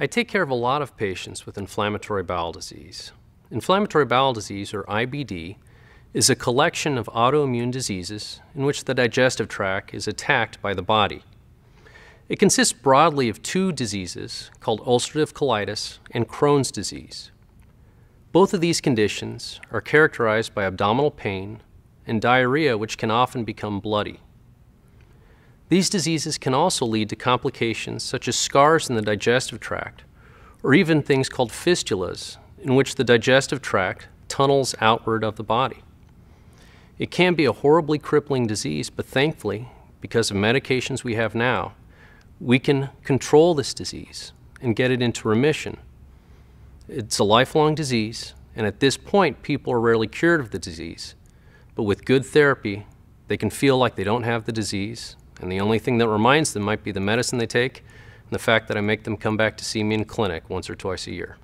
I take care of a lot of patients with inflammatory bowel disease. Inflammatory bowel disease, or IBD, is a collection of autoimmune diseases in which the digestive tract is attacked by the body. It consists broadly of two diseases called ulcerative colitis and Crohn's disease. Both of these conditions are characterized by abdominal pain and diarrhea, which can often become bloody. These diseases can also lead to complications such as scars in the digestive tract, or even things called fistulas, in which the digestive tract tunnels outward of the body. It can be a horribly crippling disease, but thankfully, because of medications we have now, we can control this disease and get it into remission. It's a lifelong disease, and at this point, people are rarely cured of the disease. But with good therapy, they can feel like they don't have the disease and the only thing that reminds them might be the medicine they take and the fact that I make them come back to see me in clinic once or twice a year.